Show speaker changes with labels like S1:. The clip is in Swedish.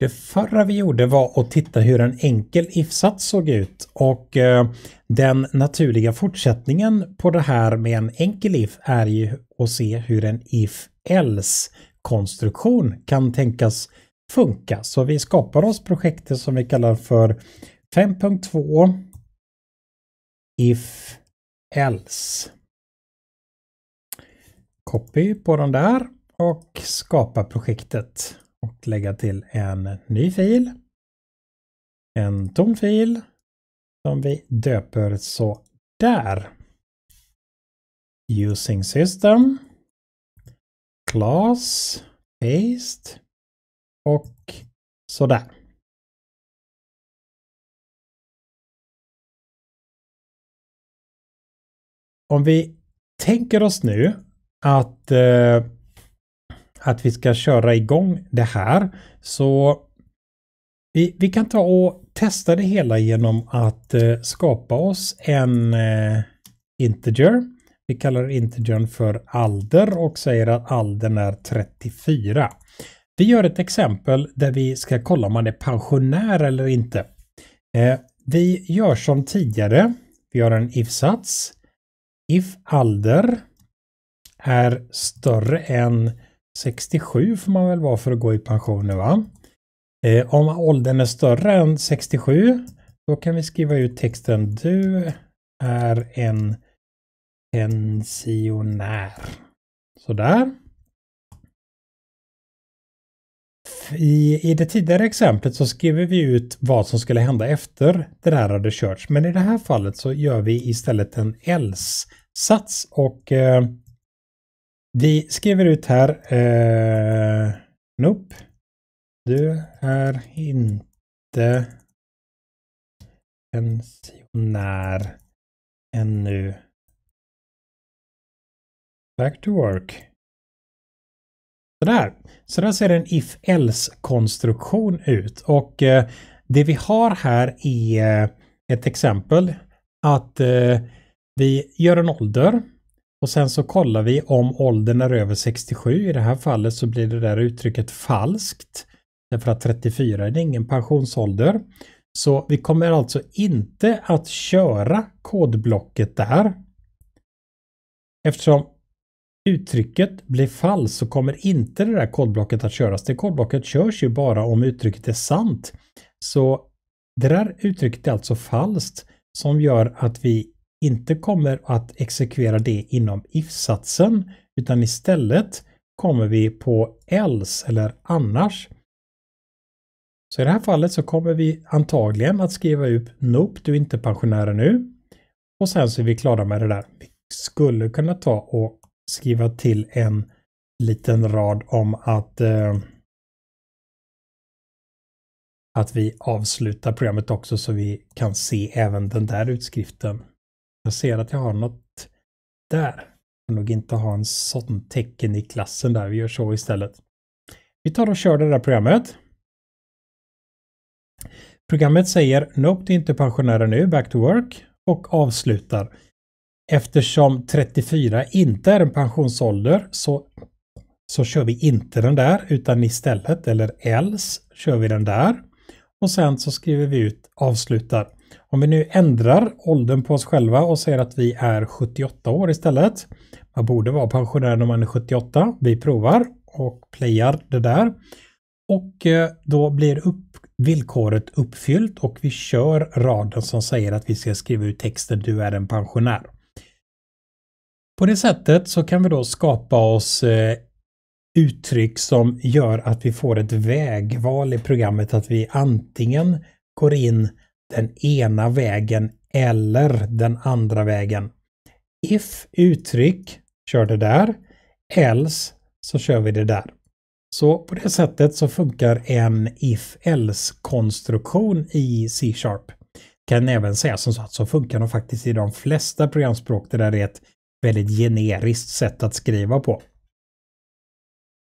S1: Det förra vi gjorde var att titta hur en enkel if-sats såg ut och eh, den naturliga fortsättningen på det här med en enkel if är ju att se hur en if else konstruktion kan tänkas funka. Så vi skapar oss projektet som vi kallar för 5.2 if else. Copy på den där och skapa projektet och lägga till en ny fil. En tom fil som vi döper så där. Using system. Class. Paste. Och så där. Om vi tänker oss nu att eh, att vi ska köra igång det här. Så vi, vi kan ta och testa det hela genom att eh, skapa oss en eh, integer. Vi kallar integern för alder och säger att aldern är 34. Vi gör ett exempel där vi ska kolla om man är pensionär eller inte. Eh, vi gör som tidigare. Vi gör en if-sats. If alder är större än 67 får man väl vara för att gå i pension nu va? Eh, om åldern är större än 67 då kan vi skriva ut texten du är en pensionär. Sådär. I, I det tidigare exemplet så skriver vi ut vad som skulle hända efter det där hade körts men i det här fallet så gör vi istället en else-sats och eh, vi skriver ut här, eh, nope, du är inte pensionär ännu. Back to work. Sådär. Sådär ser en if else konstruktion ut och eh, det vi har här är eh, ett exempel att eh, vi gör en ålder och sen så kollar vi om åldern är över 67. I det här fallet så blir det där uttrycket falskt. Därför att 34 är ingen pensionsålder. Så vi kommer alltså inte att köra kodblocket där. Eftersom uttrycket blir falskt så kommer inte det där kodblocket att köras. Det kodblocket körs ju bara om uttrycket är sant. Så det där uttrycket är alltså falskt som gör att vi inte kommer att exekvera det inom if-satsen utan istället kommer vi på else eller annars. Så i det här fallet så kommer vi antagligen att skriva upp Nope, du är inte pensionär nu. Och sen så är vi klara med det där. Vi skulle kunna ta och skriva till en liten rad om att eh, att vi avslutar programmet också så vi kan se även den där utskriften. Jag ser att jag har något där. Jag nog inte ha en sån tecken i klassen där. Vi gör så istället. Vi tar och kör det där programmet. Programmet säger Nope, du är inte pensionärer nu, back to work och avslutar. Eftersom 34 inte är en pensionsålder så, så kör vi inte den där utan istället eller else kör vi den där och sen så skriver vi ut avslutar. Om vi nu ändrar åldern på oss själva och säger att vi är 78 år istället. Man borde vara pensionär när man är 78. Vi provar och playar det där. Och eh, då blir upp, villkoret uppfyllt och vi kör raden som säger att vi ska skriva ut texten du är en pensionär. På det sättet så kan vi då skapa oss eh, uttryck som gör att vi får ett vägval i programmet att vi antingen går in den ena vägen eller den andra vägen. If uttryck kör det där, else så kör vi det där. Så på det sättet så funkar en if else konstruktion i C-sharp. Kan även säga som så att så funkar de faktiskt i de flesta programspråk det där är ett väldigt generiskt sätt att skriva på.